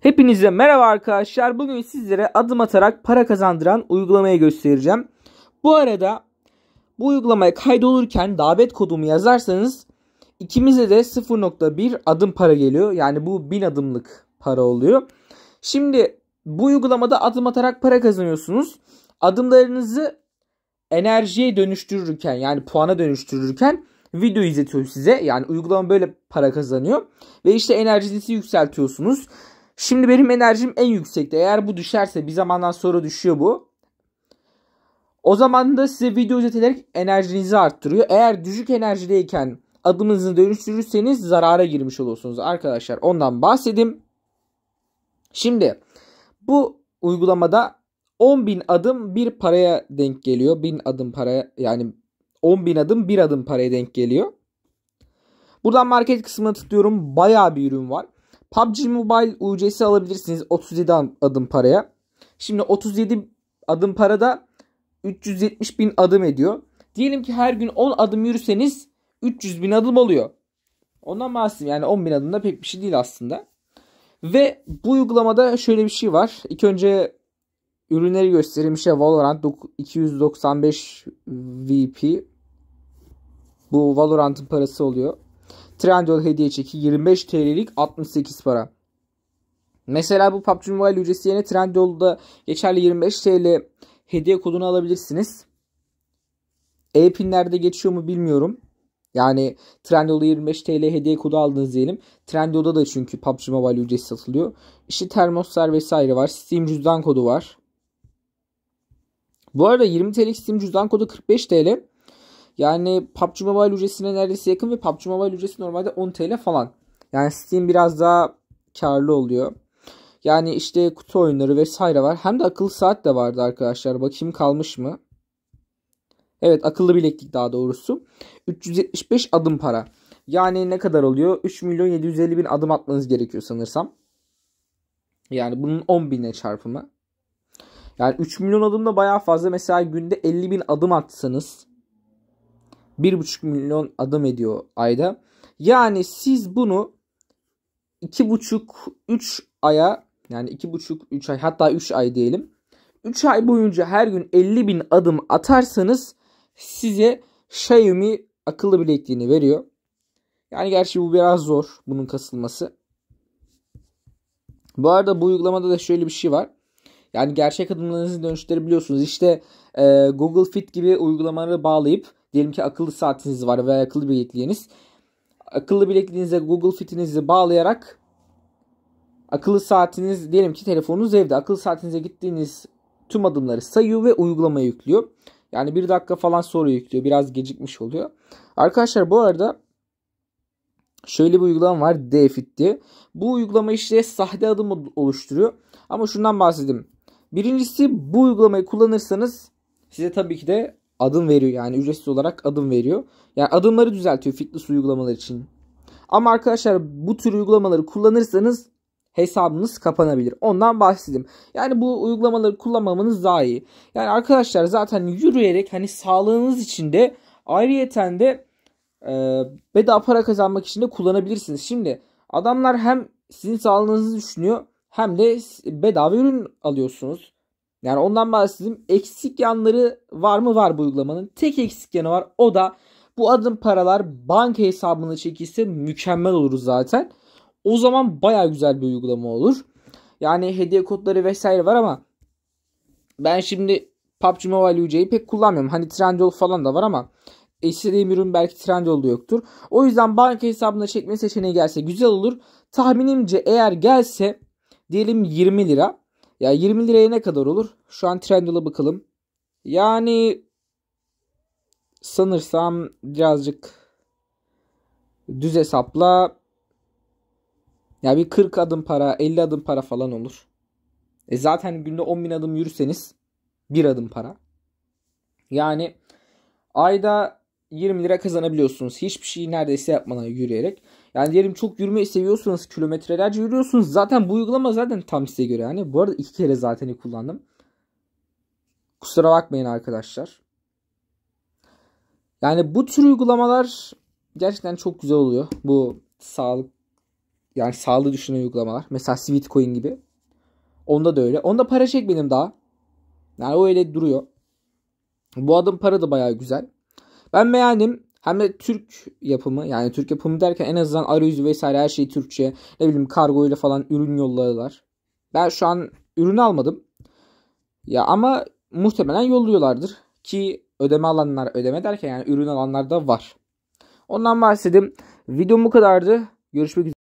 Hepinize merhaba arkadaşlar. Bugün sizlere adım atarak para kazandıran uygulamayı göstereceğim. Bu arada bu uygulamaya kaydolurken davet kodumu yazarsanız ikimize de 0.1 adım para geliyor. Yani bu 1000 adımlık para oluyor. Şimdi bu uygulamada adım atarak para kazanıyorsunuz. Adımlarınızı enerjiye dönüştürürken yani puana dönüştürürken video izletiyor size. Yani uygulama böyle para kazanıyor. Ve işte enerjinizi yükseltiyorsunuz. Şimdi benim enerjim en yüksekte. Eğer bu düşerse bir zamandan sonra düşüyor bu. O zaman da size video izleterek enerjinizi arttırıyor. Eğer düşük enerjideyken adımınızı dönüştürürseniz zarara girmiş olursunuz arkadaşlar. Ondan bahsedeyim. Şimdi bu uygulamada 10.000 adım bir paraya denk geliyor. 1000 adım paraya yani 10.000 adım bir adım paraya denk geliyor. Buradan market kısmına tıklıyorum. Baya bir ürün var. PUBG Mobile UC'si alabilirsiniz 37 adım paraya. Şimdi 37 adım parada 370 bin adım ediyor. Diyelim ki her gün 10 adım yürüseniz 300 bin adım oluyor. Ondan bahsedeyim yani 10 bin adımda pek bir şey değil aslında. Ve bu uygulamada şöyle bir şey var. İlk önce ürünleri göstereyim. Şey Valorant 295 VP. Bu Valorant'ın parası oluyor. Trendyol hediye çeki 25 TL'lik 68 para. Mesela bu PUBG Mobile ücreti yerine Trendyol'da geçerli 25 TL hediye kodunu alabilirsiniz. E-pinlerde geçiyor mu bilmiyorum. Yani Trendyol'da 25 TL hediye kodu aldınız diyelim. Trendyol'da da çünkü PUBG Mobile ücreti satılıyor. İşte termoslar vesaire var. Steam cüzdan kodu var. Bu arada 20 TL Steam cüzdan kodu 45 TL. Yani PUBG Mobile ücretine neredeyse yakın ve PUBG Mobile ücreti normalde 10 TL falan. Yani Steam biraz daha karlı oluyor. Yani işte kutu oyunları vesaire var. Hem de akıllı saat de vardı arkadaşlar. Bakayım kalmış mı? Evet akıllı bileklik daha doğrusu. 375 adım para. Yani ne kadar oluyor? 3 milyon 750 bin adım atmanız gerekiyor sanırsam. Yani bunun 10 bine çarpımı. Yani 3 milyon adım da baya fazla. Mesela günde 50 bin adım atsanız 1,5 milyon adım ediyor ayda. Yani siz bunu 2,5-3 aya yani 2,5-3 ay hatta 3 ay diyelim. 3 ay boyunca her gün 50 bin adım atarsanız size Xiaomi akıllı bilekliğini veriyor. Yani gerçi bu biraz zor bunun kasılması. Bu arada bu uygulamada da şöyle bir şey var. Yani gerçek adımlarınızın dönüşleri biliyorsunuz. İşte e, Google Fit gibi uygulamaları bağlayıp Diyelim ki akıllı saatiniz var veya akıllı bilekliğiniz. Akıllı bilekliğinize Google Fit'inizi bağlayarak akıllı saatiniz diyelim ki telefonunuz evde. Akıllı saatinize gittiğiniz tüm adımları sayıyor ve uygulamaya yüklüyor. Yani bir dakika falan sonra yüklüyor. Biraz gecikmiş oluyor. Arkadaşlar bu arada şöyle bir uygulama var Fit diye. Bu uygulama işte sahte adım oluşturuyor. Ama şundan bahsedeyim. Birincisi bu uygulamayı kullanırsanız size tabii ki de adım veriyor yani ücretsiz olarak adım veriyor. Yani adımları düzeltiyor fitness uygulamalar için. Ama arkadaşlar bu tür uygulamaları kullanırsanız hesabınız kapanabilir. Ondan bahsedeyim. Yani bu uygulamaları kullanmamanız daha iyi. Yani arkadaşlar zaten yürüyerek hani sağlığınız için de ayrıyeten de e, bedava para kazanmak için de kullanabilirsiniz. Şimdi adamlar hem sizin sağlığınızı düşünüyor hem de bedava ürün alıyorsunuz. Yani ondan bahsedeyim. Eksik yanları var mı var bu uygulamanın. Tek eksik yanı var. O da bu adım paralar banka hesabına çekilse mükemmel olur zaten. O zaman baya güzel bir uygulama olur. Yani hediye kodları vesaire var ama ben şimdi PUBG Mobile UC'yi pek kullanmıyorum. Hani Trendyol falan da var ama istediğim ürün belki Trendyol'da yoktur. O yüzden banka hesabına çekme seçeneği gelse güzel olur. Tahminimce eğer gelse diyelim 20 lira. Ya 20 liraya ne kadar olur? Şu an Trendyol'a bakalım. Yani sanırsam birazcık düz hesapla ya bir 40 adım para 50 adım para falan olur. E zaten günde 10 bin adım yürürseniz bir adım para. Yani ayda 20 lira kazanabiliyorsunuz. Hiçbir şeyi neredeyse yapmadan yürüyerek. Yani diyelim çok yürümeyi seviyorsanız kilometrelerce yürüyorsunuz. Zaten bu uygulama zaten tam size göre yani. Bu arada iki kere zaten kullandım. Kusura bakmayın arkadaşlar. Yani bu tür uygulamalar gerçekten çok güzel oluyor. Bu sağlık yani sağlığı düşünen uygulamalar. Mesela Sweetcoin gibi. Onda da öyle. Onda para çekmedim daha. Yani o öyle duruyor. Bu adım para da baya güzel. Ben beğendim. Hem de Türk yapımı yani Türk yapımı derken en azından arayüzü vesaire her şeyi Türkçe. Ne bileyim kargo ile falan ürün yolladılar. Ben şu an ürünü almadım. Ya ama muhtemelen yolluyorlardır. Ki ödeme alanlar ödeme derken yani ürün alanlar da var. Ondan bahsedeyim. Videom bu kadardı. Görüşmek üzere.